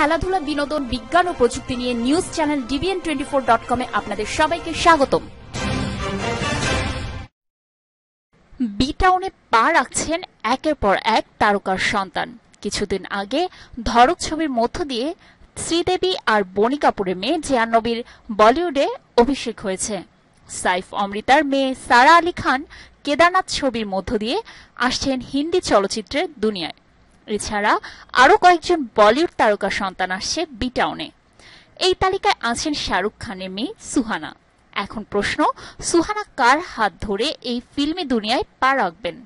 খেলাধুলা বিনোদন বিজ্ঞান ও প্রযুক্তি নিয়ে news channel DBN twenty four dot কমে আপনাদের সবাইকে স্বাগতম বি টাউনে পা রাখছেন একের পর এক তারকার সন্তান কিছুদিন আগে ধরক ছবির মধ্য দিয়ে শ্রীদেবী আর বনি কাপুরের মেয়ে জিয়ানবীর বলিউডে অভিষেক হয়েছে সাইফ অমৃতার মেয়ে সারা আলী খান কেদারনাথ ছবির মধ্য দিয়ে আসছেন হিন্দি চলচ্চিত্রের দুনিয়ায় এছাড়া আরও কয়েকজন বলিউড তারকা সন্তান আসছে বিটাউনে এই তালিকায় আছেন শাহরুখ খানের মেয়ে সুহানা এখন প্রশ্ন সুহানা কার হাত ধরে এই ফিল্মি দুনিয়ায় পা রাখবেন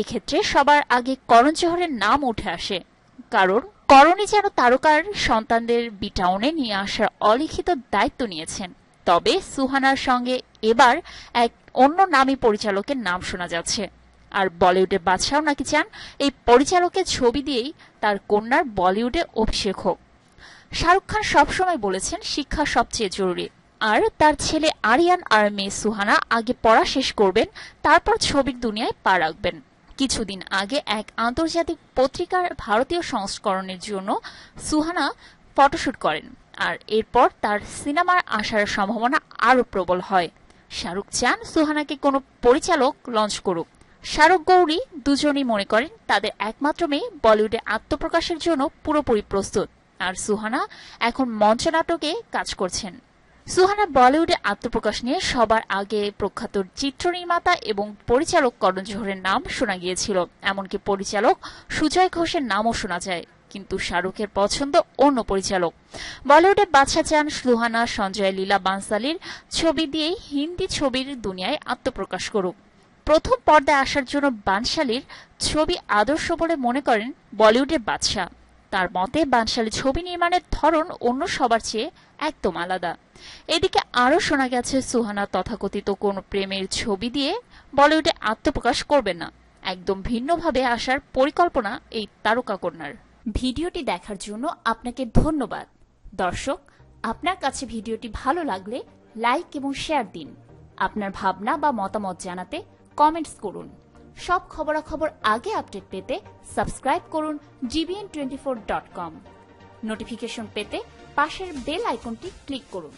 এক্ষেত্রে সবার আগে করণ জোহরের নাম উঠে আসে কারণ করণই যেন তারকার সন্তানদের বিটাউনে নিয়ে আসার অলিখিত দায়িত্ব নিয়েছেন তবে সুহানার সঙ্গে এবার এক অন্য নামী পরিচালকের নাম শোনা যাচ্ছে আর বলিউডে বাদশাহ নাকি চান এই পরিচালকের ছবি দিয়েই তার কন্যার বলিউডে অভিষেক হোক শাহরুখ খান সবসময় বলেছেন শিক্ষা সবচেয়ে জরুরি আর তার ছেলে আরিয়ান আর মেয়ে সুহানা আগে পড়া শেষ করবেন তারপর ছবির দুনিয়ায় পা রাখবেন কিছুদিন আগে এক আন্তর্জাতিক পত্রিকার ভারতীয় সংস্করণের জন্য সুহানা ফটোশুট করেন আর এরপর তার সিনেমার আসার সম্ভাবনা আরও প্রবল হয় শাহরুখ চান সুহানাকে কোনো পরিচালক লঞ্চ করুক শাহরুখ গৌরী দুজনই মনে করেন তাদের একমাত্র মেয়ে বলিউডে আত্মপ্রকাশের জন্য পুরোপুরি প্রস্তুত আর সুহানা এখন মঞ্চনাটকে কাজ করছেন সুহানা বলিউডে আত্মপ্রকাশ নিয়ে সবার আগে প্রখ্যাত চিত্রনির্মাতা এবং পরিচালক করণ জোহরের নাম শোনা গিয়েছিল এমনকি পরিচালক সুজয় ঘোষের নামও শোনা যায় কিন্তু শাহরুখের পছন্দ অন্য পরিচালক বলিউডে বাছা চান সুহানা সঞ্জয় লীলা বানসালির ছবি দিয়েই হিন্দি ছবির দুনিয়ায় আত্মপ্রকাশ করুক প্রথম পর্দায় আসার জন্য বানশালীর ছবি আদর্শ বলে মনে করেন বলিউডের বাদশাহ তার মতে বানশালী ছবি নির্মাণের ধরন অন্য সবার চেয়ে একদম আলাদা এদিকে আরও শোনা গেছে সুহানা তথাকথিত কোন প্রেমের ছবি দিয়ে বলিউডে আত্মপ্রকাশ করবে না একদম ভিন্নভাবে আসার পরিকল্পনা এই তারকাকন্যার ভিডিওটি দেখার জন্য আপনাকে ধন্যবাদ দর্শক আপনার কাছে ভিডিওটি ভালো লাগলে লাইক এবং শেয়ার দিন আপনার ভাবনা বা মতামত জানাতে কমেন্টস করুন সব খবরাখবর আগে আপডেট পেতে সাবস্ক্রাইব করুন GBN twenty four dot com notification পেতে পাশের বেল আইকনটি ক্লিক করুন